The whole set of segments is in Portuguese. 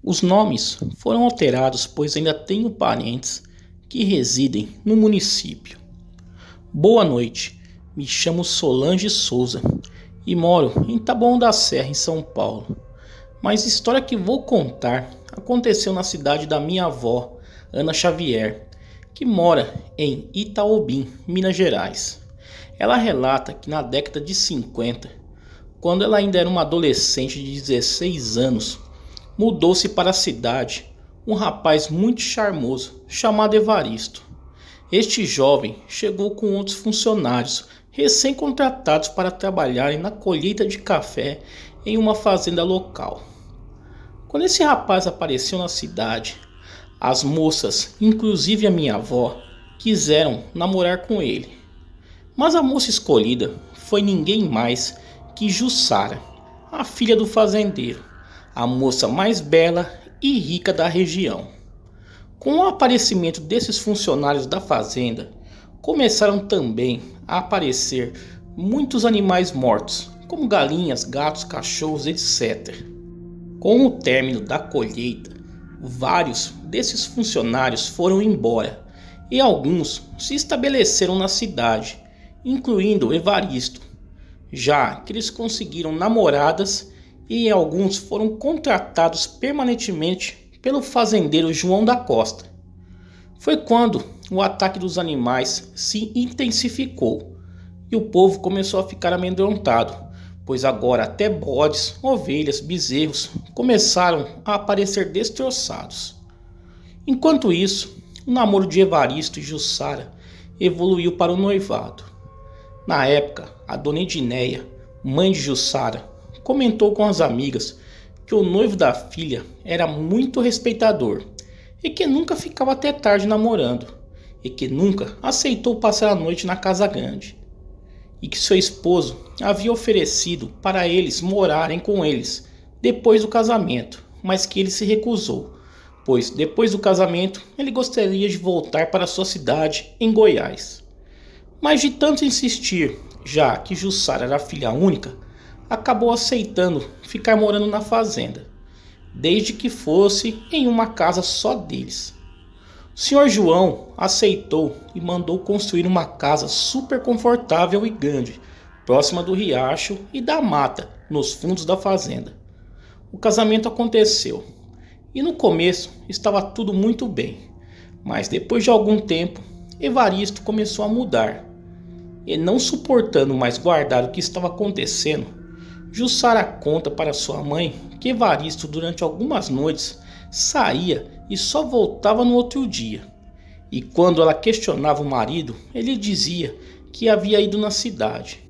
Os nomes foram alterados pois ainda tenho parentes que residem no município. Boa noite, me chamo Solange Souza e moro em Taboão da Serra, em São Paulo. Mas a história que vou contar aconteceu na cidade da minha avó, Ana Xavier, que mora em Itaobim, Minas Gerais. Ela relata que na década de 50 quando ela ainda era uma adolescente de 16 anos, mudou-se para a cidade um rapaz muito charmoso chamado Evaristo. Este jovem chegou com outros funcionários recém-contratados para trabalharem na colheita de café em uma fazenda local. Quando esse rapaz apareceu na cidade, as moças, inclusive a minha avó, quiseram namorar com ele. Mas a moça escolhida foi ninguém mais que Jussara, a filha do fazendeiro, a moça mais bela e rica da região. Com o aparecimento desses funcionários da fazenda, começaram também a aparecer muitos animais mortos, como galinhas, gatos, cachorros, etc. Com o término da colheita, vários desses funcionários foram embora e alguns se estabeleceram na cidade, incluindo Evaristo, já que eles conseguiram namoradas e alguns foram contratados permanentemente pelo fazendeiro João da Costa. Foi quando o ataque dos animais se intensificou e o povo começou a ficar amedrontado, pois agora até bodes, ovelhas, bezerros começaram a aparecer destroçados. Enquanto isso, o namoro de Evaristo e Jussara evoluiu para o noivado. Na época, a dona Edineia, mãe de Jussara, comentou com as amigas que o noivo da filha era muito respeitador e que nunca ficava até tarde namorando e que nunca aceitou passar a noite na casa grande e que seu esposo havia oferecido para eles morarem com eles depois do casamento, mas que ele se recusou, pois depois do casamento ele gostaria de voltar para sua cidade em Goiás. Mas de tanto insistir, já que Jussara era filha única, acabou aceitando ficar morando na fazenda, desde que fosse em uma casa só deles. O senhor João aceitou e mandou construir uma casa super confortável e grande, próxima do riacho e da mata, nos fundos da fazenda. O casamento aconteceu e no começo estava tudo muito bem, mas depois de algum tempo, Evaristo começou a mudar e não suportando mais guardar o que estava acontecendo, Jussara conta para sua mãe que Evaristo durante algumas noites saía e só voltava no outro dia. E quando ela questionava o marido, ele dizia que havia ido na cidade.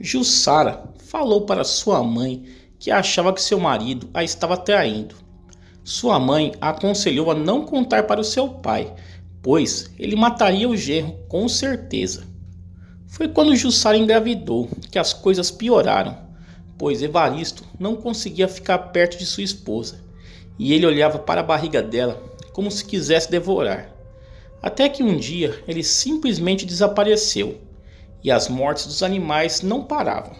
Jussara falou para sua mãe que achava que seu marido a estava traindo. Sua mãe a aconselhou a não contar para o seu pai, pois ele mataria o genro com certeza. Foi quando Jussara engravidou que as coisas pioraram, pois Evaristo não conseguia ficar perto de sua esposa e ele olhava para a barriga dela como se quisesse devorar. Até que um dia ele simplesmente desapareceu e as mortes dos animais não paravam.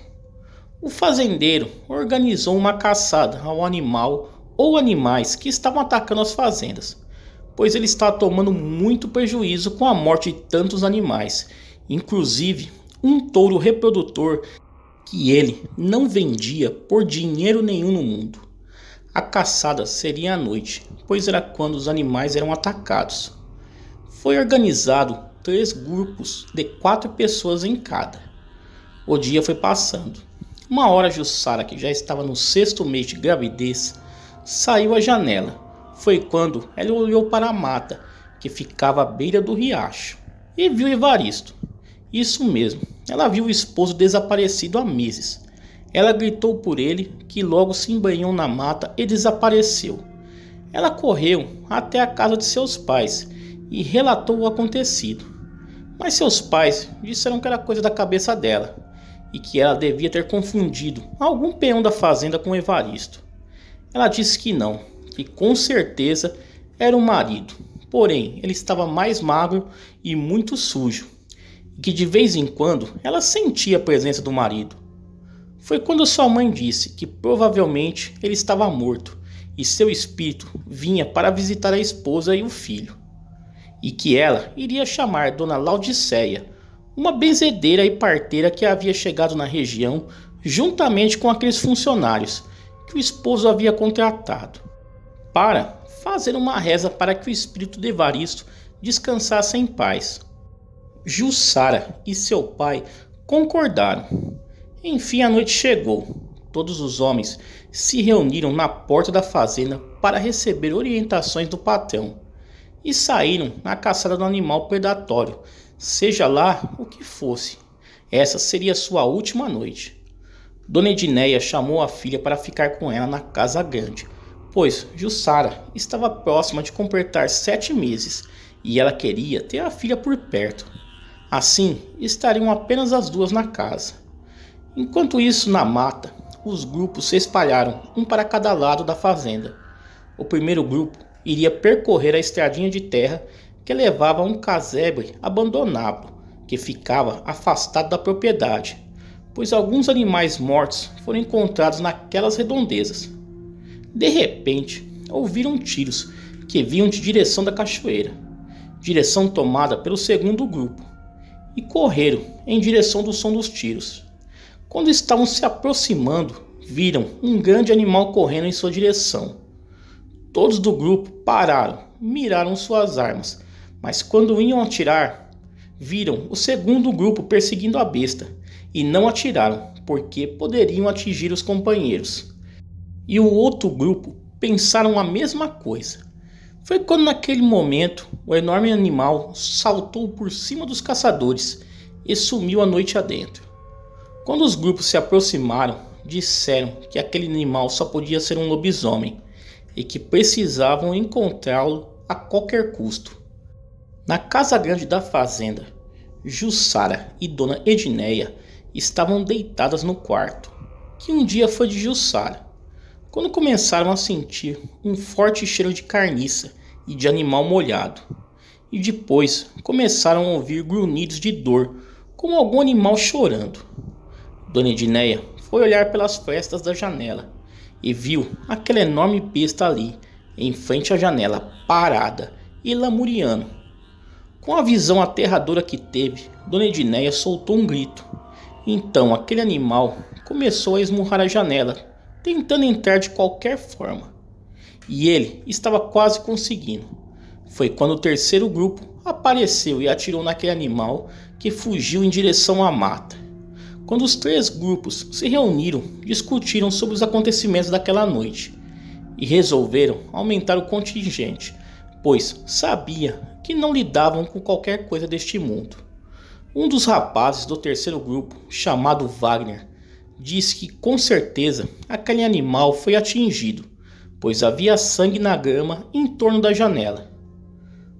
O fazendeiro organizou uma caçada ao animal ou animais que estavam atacando as fazendas, pois ele está tomando muito prejuízo com a morte de tantos animais inclusive um touro reprodutor que ele não vendia por dinheiro nenhum no mundo. A caçada seria à noite, pois era quando os animais eram atacados. Foi organizado três grupos de quatro pessoas em cada. O dia foi passando. Uma hora Jussara, que já estava no sexto mês de gravidez, saiu à janela. Foi quando ela olhou para a mata, que ficava à beira do riacho, e viu Evaristo, isso mesmo, ela viu o esposo desaparecido há meses. Ela gritou por ele, que logo se embanhou na mata e desapareceu. Ela correu até a casa de seus pais e relatou o acontecido. Mas seus pais disseram que era coisa da cabeça dela e que ela devia ter confundido algum peão da fazenda com Evaristo. Ela disse que não, que com certeza era o marido, porém ele estava mais magro e muito sujo que de vez em quando ela sentia a presença do marido. Foi quando sua mãe disse que provavelmente ele estava morto e seu espírito vinha para visitar a esposa e o filho, e que ela iria chamar Dona Laodiceia, uma benzedeira e parteira que havia chegado na região juntamente com aqueles funcionários que o esposo havia contratado, para fazer uma reza para que o espírito de Evaristo descansasse em paz. Jussara e seu pai concordaram. Enfim, a noite chegou. Todos os homens se reuniram na porta da fazenda para receber orientações do patrão e saíram na caçada do animal predatório, seja lá o que fosse. Essa seria sua última noite. Dona Edneia chamou a filha para ficar com ela na casa grande, pois Jussara estava próxima de completar sete meses e ela queria ter a filha por perto. Assim, estariam apenas as duas na casa. Enquanto isso, na mata, os grupos se espalharam, um para cada lado da fazenda. O primeiro grupo iria percorrer a estradinha de terra que levava a um casebre abandonado, que ficava afastado da propriedade, pois alguns animais mortos foram encontrados naquelas redondezas. De repente, ouviram tiros que vinham de direção da cachoeira, direção tomada pelo segundo grupo e correram em direção do som dos tiros. Quando estavam se aproximando, viram um grande animal correndo em sua direção. Todos do grupo pararam, miraram suas armas, mas quando iam atirar, viram o segundo grupo perseguindo a besta e não atiraram, porque poderiam atingir os companheiros. E o outro grupo pensaram a mesma coisa foi quando, naquele momento, o enorme animal saltou por cima dos caçadores e sumiu a noite adentro. Quando os grupos se aproximaram, disseram que aquele animal só podia ser um lobisomem e que precisavam encontrá-lo a qualquer custo. Na casa grande da fazenda, Jussara e Dona Edneia estavam deitadas no quarto, que um dia foi de Jussara quando começaram a sentir um forte cheiro de carniça e de animal molhado, e depois começaram a ouvir grunhidos de dor, como algum animal chorando. Dona Edneia foi olhar pelas frestas da janela e viu aquela enorme besta ali, em frente à janela, parada e lamuriando. Com a visão aterradora que teve, Dona Edneia soltou um grito. Então aquele animal começou a esmurrar a janela tentando entrar de qualquer forma. E ele estava quase conseguindo. Foi quando o terceiro grupo apareceu e atirou naquele animal que fugiu em direção à mata. Quando os três grupos se reuniram, discutiram sobre os acontecimentos daquela noite e resolveram aumentar o contingente, pois sabia que não lidavam com qualquer coisa deste mundo. Um dos rapazes do terceiro grupo, chamado Wagner, disse que com certeza aquele animal foi atingido, pois havia sangue na grama em torno da janela.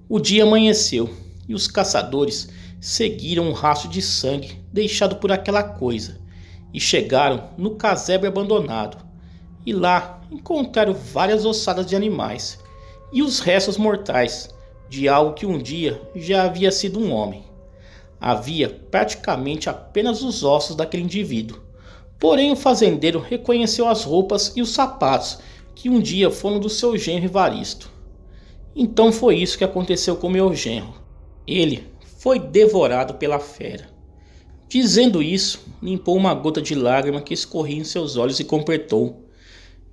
O dia amanheceu e os caçadores seguiram o um rastro de sangue deixado por aquela coisa e chegaram no casebre abandonado. E lá encontraram várias ossadas de animais e os restos mortais de algo que um dia já havia sido um homem. Havia praticamente apenas os ossos daquele indivíduo Porém, o fazendeiro reconheceu as roupas e os sapatos que um dia foram do seu genro Evaristo. Então foi isso que aconteceu com meu genro. Ele foi devorado pela fera. Dizendo isso, limpou uma gota de lágrima que escorria em seus olhos e completou: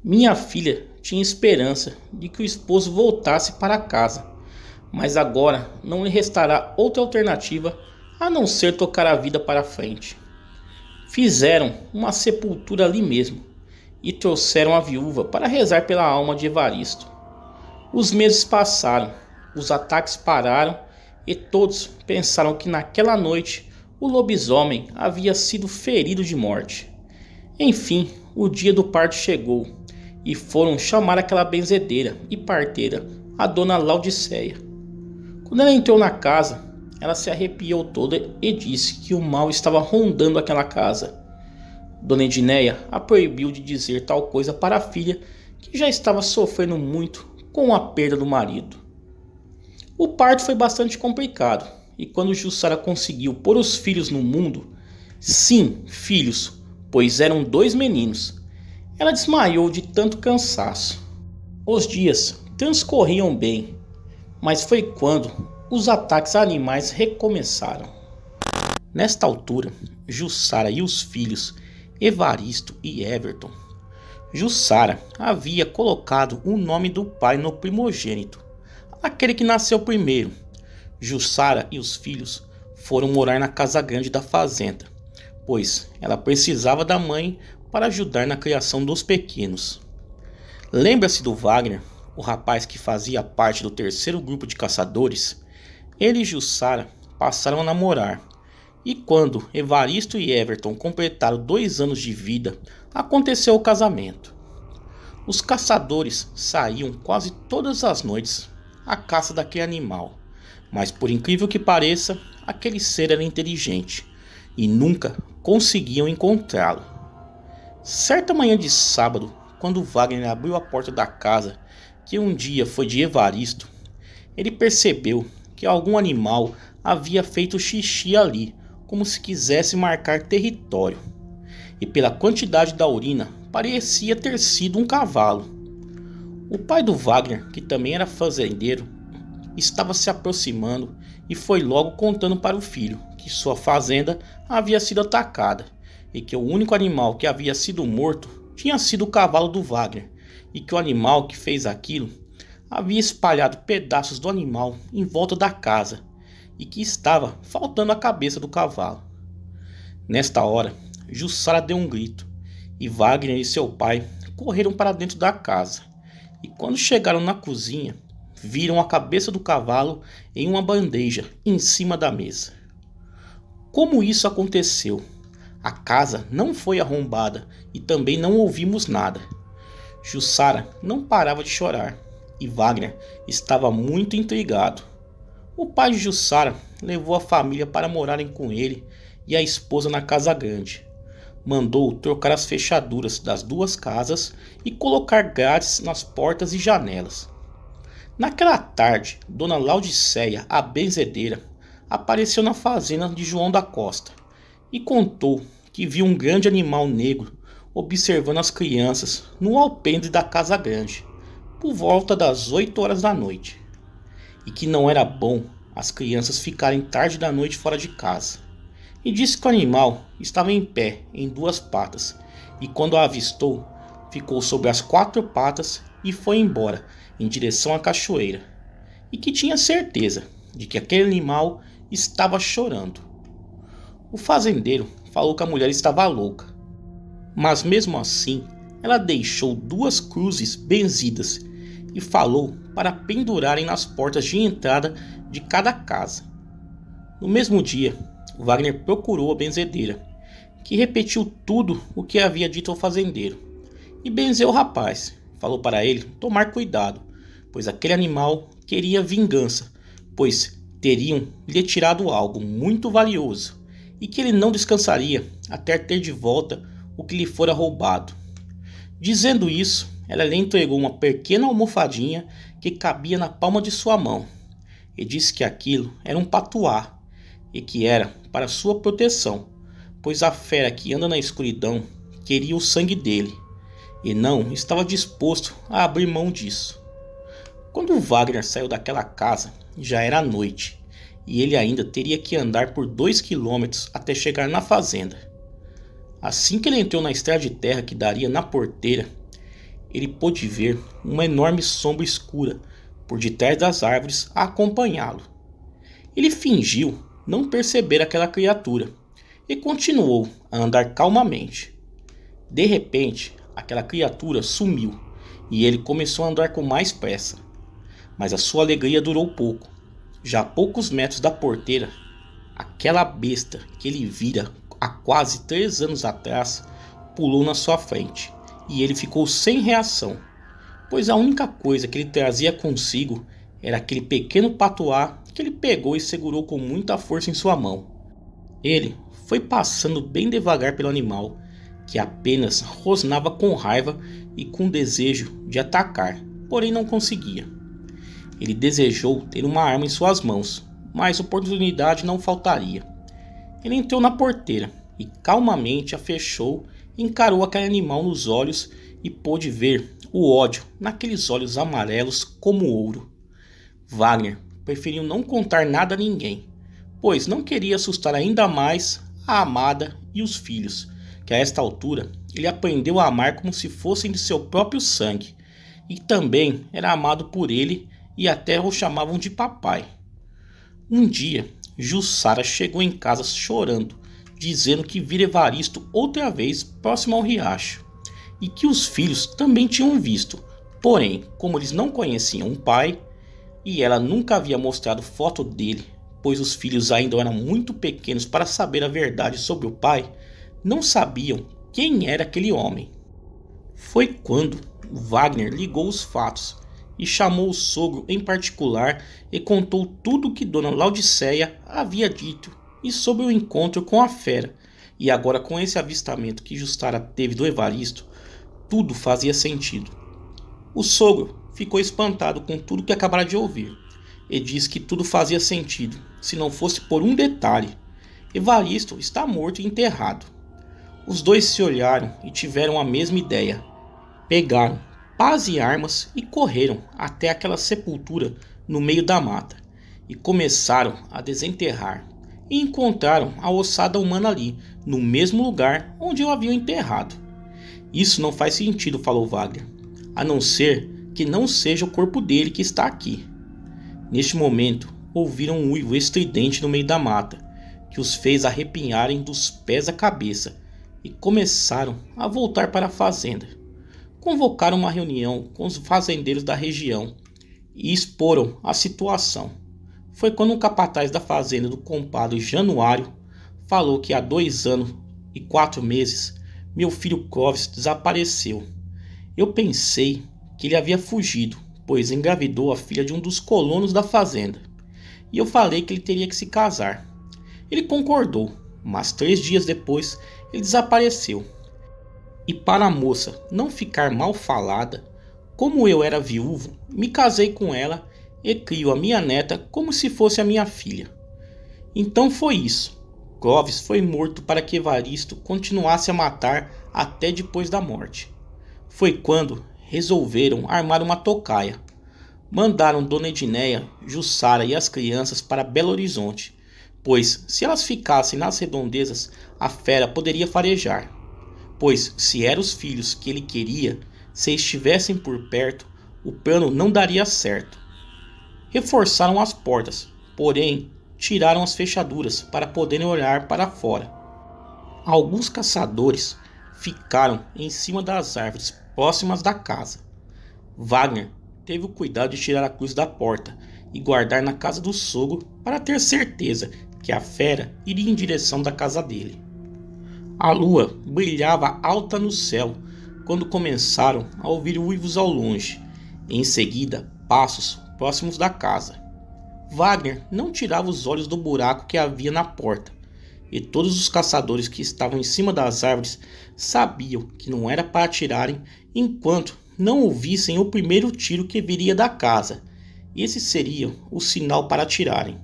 Minha filha tinha esperança de que o esposo voltasse para casa, mas agora não lhe restará outra alternativa a não ser tocar a vida para frente fizeram uma sepultura ali mesmo e trouxeram a viúva para rezar pela alma de Evaristo. Os meses passaram, os ataques pararam e todos pensaram que naquela noite o lobisomem havia sido ferido de morte. Enfim, o dia do parto chegou e foram chamar aquela benzedeira e parteira, a dona Laodiceia. Quando ela entrou na casa, ela se arrepiou toda e disse que o mal estava rondando aquela casa. Dona Edneia a proibiu de dizer tal coisa para a filha, que já estava sofrendo muito com a perda do marido. O parto foi bastante complicado, e quando Jussara conseguiu pôr os filhos no mundo, sim, filhos, pois eram dois meninos, ela desmaiou de tanto cansaço. Os dias transcorriam bem, mas foi quando os ataques a animais recomeçaram. Nesta altura, Jussara e os filhos Evaristo e Everton. Jussara havia colocado o nome do pai no primogênito, aquele que nasceu primeiro. Jussara e os filhos foram morar na casa grande da fazenda, pois ela precisava da mãe para ajudar na criação dos pequenos. Lembra-se do Wagner, o rapaz que fazia parte do terceiro grupo de caçadores? Ele e Jussara passaram a namorar. E quando Evaristo e Everton completaram dois anos de vida, aconteceu o casamento. Os caçadores saíam quase todas as noites à caça daquele animal, mas por incrível que pareça, aquele ser era inteligente e nunca conseguiam encontrá-lo. Certa manhã de sábado, quando Wagner abriu a porta da casa, que um dia foi de Evaristo, ele percebeu que algum animal havia feito xixi ali, como se quisesse marcar território. E pela quantidade da urina, parecia ter sido um cavalo. O pai do Wagner, que também era fazendeiro, estava se aproximando e foi logo contando para o filho que sua fazenda havia sido atacada e que o único animal que havia sido morto tinha sido o cavalo do Wagner e que o animal que fez aquilo havia espalhado pedaços do animal em volta da casa e que estava faltando a cabeça do cavalo. Nesta hora, Jussara deu um grito e Wagner e seu pai correram para dentro da casa. E quando chegaram na cozinha, viram a cabeça do cavalo em uma bandeja em cima da mesa. Como isso aconteceu? A casa não foi arrombada e também não ouvimos nada. Jussara não parava de chorar e Wagner estava muito intrigado. O pai de Jussara levou a família para morarem com ele e a esposa na casa grande. Mandou trocar as fechaduras das duas casas e colocar grades nas portas e janelas. Naquela tarde, Dona Laudiceia, a benzedeira, apareceu na fazenda de João da Costa e contou que viu um grande animal negro observando as crianças no alpendre da casa grande por volta das 8 horas da noite e que não era bom as crianças ficarem tarde da noite fora de casa. E disse que o animal estava em pé, em duas patas, e quando a avistou, ficou sobre as quatro patas e foi embora em direção à cachoeira, e que tinha certeza de que aquele animal estava chorando. O fazendeiro falou que a mulher estava louca, mas mesmo assim ela deixou duas cruzes benzidas e falou para pendurarem nas portas de entrada de cada casa. No mesmo dia, Wagner procurou a benzedeira, que repetiu tudo o que havia dito ao fazendeiro, e benzeu o rapaz. Falou para ele tomar cuidado, pois aquele animal queria vingança, pois teriam lhe tirado algo muito valioso e que ele não descansaria até ter de volta o que lhe fora roubado. Dizendo isso, ela lhe entregou uma pequena almofadinha que cabia na palma de sua mão e disse que aquilo era um patuá e que era para sua proteção, pois a fera que anda na escuridão queria o sangue dele e não estava disposto a abrir mão disso. Quando Wagner saiu daquela casa, já era noite e ele ainda teria que andar por dois quilômetros até chegar na fazenda. Assim que ele entrou na estrada de terra que daria na porteira, ele pôde ver uma enorme sombra escura por detrás das árvores a acompanhá-lo. Ele fingiu não perceber aquela criatura e continuou a andar calmamente. De repente, aquela criatura sumiu e ele começou a andar com mais pressa. Mas a sua alegria durou pouco. Já a poucos metros da porteira, aquela besta que ele vira há quase três anos atrás pulou na sua frente e ele ficou sem reação, pois a única coisa que ele trazia consigo era aquele pequeno patuá que ele pegou e segurou com muita força em sua mão. Ele foi passando bem devagar pelo animal, que apenas rosnava com raiva e com desejo de atacar, porém não conseguia. Ele desejou ter uma arma em suas mãos, mas oportunidade não faltaria. Ele entrou na porteira e calmamente a fechou encarou aquele animal nos olhos e pôde ver o ódio naqueles olhos amarelos como ouro. Wagner preferiu não contar nada a ninguém, pois não queria assustar ainda mais a amada e os filhos, que a esta altura ele aprendeu a amar como se fossem de seu próprio sangue, e também era amado por ele e até o chamavam de papai. Um dia, Jussara chegou em casa chorando dizendo que vira Evaristo outra vez próximo ao riacho, e que os filhos também tinham visto, porém, como eles não conheciam o pai, e ela nunca havia mostrado foto dele, pois os filhos ainda eram muito pequenos para saber a verdade sobre o pai, não sabiam quem era aquele homem. Foi quando Wagner ligou os fatos e chamou o sogro em particular e contou tudo o que Dona Laodiceia havia dito e sobre o encontro com a fera. E agora, com esse avistamento que Justara teve do Evaristo, tudo fazia sentido. O sogro ficou espantado com tudo que acabara de ouvir e disse que tudo fazia sentido, se não fosse por um detalhe: Evaristo está morto e enterrado. Os dois se olharam e tiveram a mesma ideia. Pegaram paz e armas e correram até aquela sepultura no meio da mata e começaram a desenterrar e encontraram a ossada humana ali, no mesmo lugar onde o haviam enterrado. Isso não faz sentido, falou Wagner, a não ser que não seja o corpo dele que está aqui. Neste momento, ouviram um uivo estridente no meio da mata, que os fez arrepinharem dos pés à cabeça e começaram a voltar para a fazenda. Convocaram uma reunião com os fazendeiros da região e exporam a situação foi quando um capataz da fazenda do compadre Januário falou que há dois anos e quatro meses meu filho Clóvis desapareceu. Eu pensei que ele havia fugido, pois engravidou a filha de um dos colonos da fazenda. E eu falei que ele teria que se casar. Ele concordou, mas três dias depois ele desapareceu. E para a moça não ficar mal falada, como eu era viúvo, me casei com ela e crio a minha neta como se fosse a minha filha. Então foi isso. Clovis foi morto para que Evaristo continuasse a matar até depois da morte. Foi quando resolveram armar uma tocaia. Mandaram Dona Edneia, Jussara e as crianças para Belo Horizonte, pois se elas ficassem nas redondezas, a fera poderia farejar. Pois se eram os filhos que ele queria, se estivessem por perto, o plano não daria certo. Reforçaram as portas, porém tiraram as fechaduras para poderem olhar para fora. Alguns caçadores ficaram em cima das árvores próximas da casa. Wagner teve o cuidado de tirar a cruz da porta e guardar na casa do sogro para ter certeza que a fera iria em direção da casa dele. A lua brilhava alta no céu quando começaram a ouvir uivos ao longe. Em seguida, passos próximos da casa. Wagner não tirava os olhos do buraco que havia na porta, e todos os caçadores que estavam em cima das árvores sabiam que não era para atirarem enquanto não ouvissem o primeiro tiro que viria da casa. Esse seria o sinal para atirarem.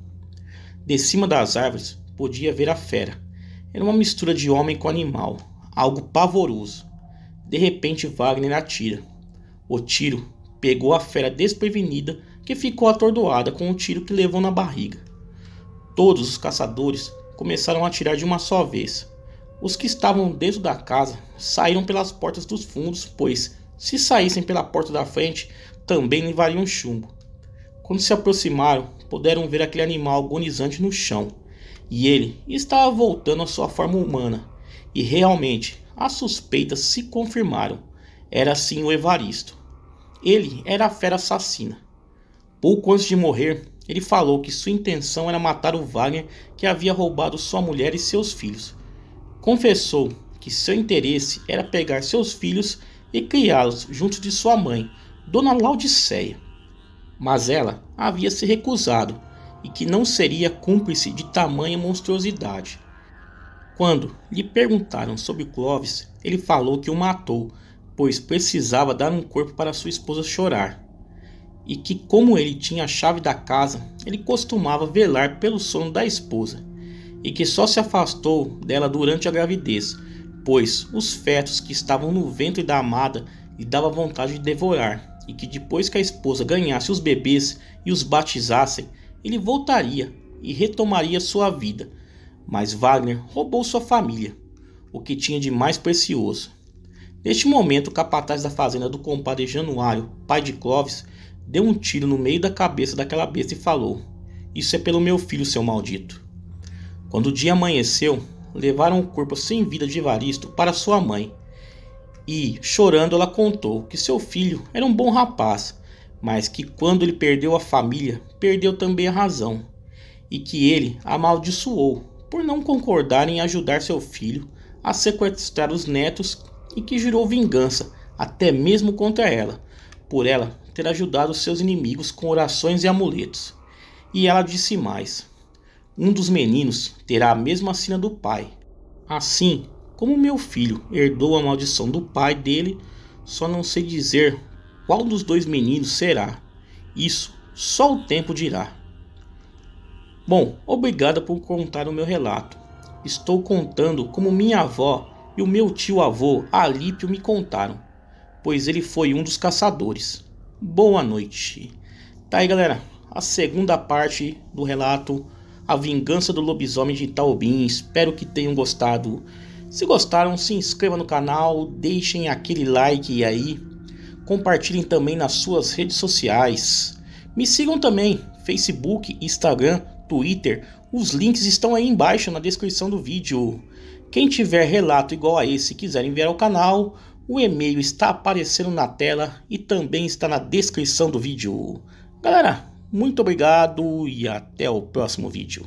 De cima das árvores podia ver a fera. Era uma mistura de homem com animal, algo pavoroso. De repente, Wagner atira. O tiro pegou a fera desprevenida que ficou atordoada com o um tiro que levou na barriga. Todos os caçadores começaram a atirar de uma só vez. Os que estavam dentro da casa saíram pelas portas dos fundos, pois, se saíssem pela porta da frente, também levariam chumbo. Quando se aproximaram, puderam ver aquele animal agonizante no chão. E ele estava voltando à sua forma humana. E realmente, as suspeitas se confirmaram. Era sim o Evaristo. Ele era a fera assassina. Pouco antes de morrer, ele falou que sua intenção era matar o Wagner que havia roubado sua mulher e seus filhos. Confessou que seu interesse era pegar seus filhos e criá-los junto de sua mãe, Dona Laodiceia. Mas ela havia se recusado e que não seria cúmplice de tamanha monstruosidade. Quando lhe perguntaram sobre Clovis, ele falou que o matou, pois precisava dar um corpo para sua esposa chorar e que, como ele tinha a chave da casa, ele costumava velar pelo sono da esposa, e que só se afastou dela durante a gravidez, pois os fetos que estavam no ventre da amada lhe dava vontade de devorar, e que depois que a esposa ganhasse os bebês e os batizassem, ele voltaria e retomaria sua vida. Mas Wagner roubou sua família, o que tinha de mais precioso. Neste momento, o capataz da fazenda do compadre Januário, pai de Clovis, deu um tiro no meio da cabeça daquela besta e falou: Isso é pelo meu filho, seu maldito. Quando o dia amanheceu, levaram o corpo sem vida de Evaristo para sua mãe. E, chorando, ela contou que seu filho era um bom rapaz, mas que quando ele perdeu a família, perdeu também a razão, e que ele amaldiçoou por não concordar em ajudar seu filho a sequestrar os netos e que jurou vingança, até mesmo contra ela, por ela ter ajudado seus inimigos com orações e amuletos. E ela disse mais: Um dos meninos terá a mesma sina do pai. Assim, como meu filho herdou a maldição do pai dele, só não sei dizer qual dos dois meninos será. Isso só o tempo dirá. Bom, obrigada por contar o meu relato. Estou contando como minha avó e o meu tio avô Alípio me contaram, pois ele foi um dos caçadores boa noite. Tá aí, galera. A segunda parte do relato A Vingança do Lobisomem de Itaobim. Espero que tenham gostado. Se gostaram, se inscreva no canal, deixem aquele like aí, compartilhem também nas suas redes sociais. Me sigam também, Facebook, Instagram, Twitter. Os links estão aí embaixo na descrição do vídeo. Quem tiver relato igual a esse e quiser enviar ao canal, o e-mail está aparecendo na tela e também está na descrição do vídeo. Galera, muito obrigado e até o próximo vídeo.